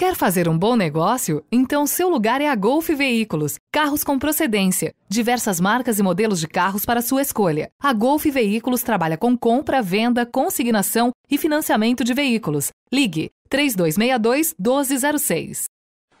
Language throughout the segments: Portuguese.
Quer fazer um bom negócio? Então seu lugar é a Golf Veículos. Carros com procedência, diversas marcas e modelos de carros para sua escolha. A Golf Veículos trabalha com compra, venda, consignação e financiamento de veículos. Ligue 3262 1206.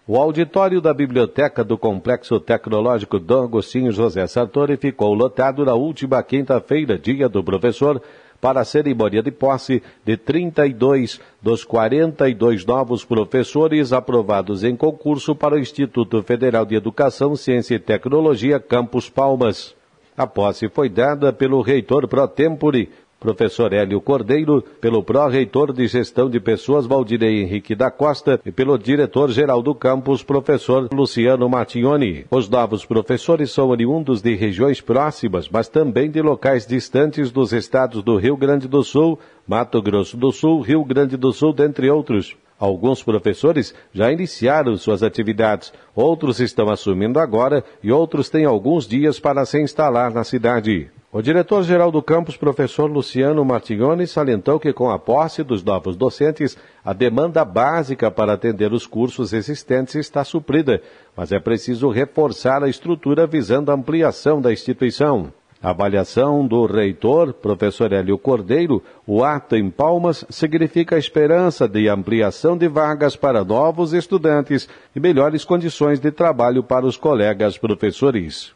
O auditório da biblioteca do Complexo Tecnológico Dom Agostinho José Sartori ficou lotado na última quinta-feira, dia do professor para a cerimônia de posse de 32 dos 42 novos professores aprovados em concurso para o Instituto Federal de Educação, Ciência e Tecnologia Campus Palmas. A posse foi dada pelo reitor pro tempore professor Hélio Cordeiro, pelo pró-reitor de gestão de pessoas Valdinei Henrique da Costa e pelo diretor-geral do campus, professor Luciano Mattioni. Os novos professores são oriundos de regiões próximas, mas também de locais distantes dos estados do Rio Grande do Sul, Mato Grosso do Sul, Rio Grande do Sul, dentre outros. Alguns professores já iniciaram suas atividades, outros estão assumindo agora e outros têm alguns dias para se instalar na cidade. O diretor-geral do campus, professor Luciano Martignoni, salientou que, com a posse dos novos docentes, a demanda básica para atender os cursos existentes está suprida, mas é preciso reforçar a estrutura visando a ampliação da instituição. A avaliação do reitor, professor Hélio Cordeiro, o ato em Palmas significa a esperança de ampliação de vagas para novos estudantes e melhores condições de trabalho para os colegas professores.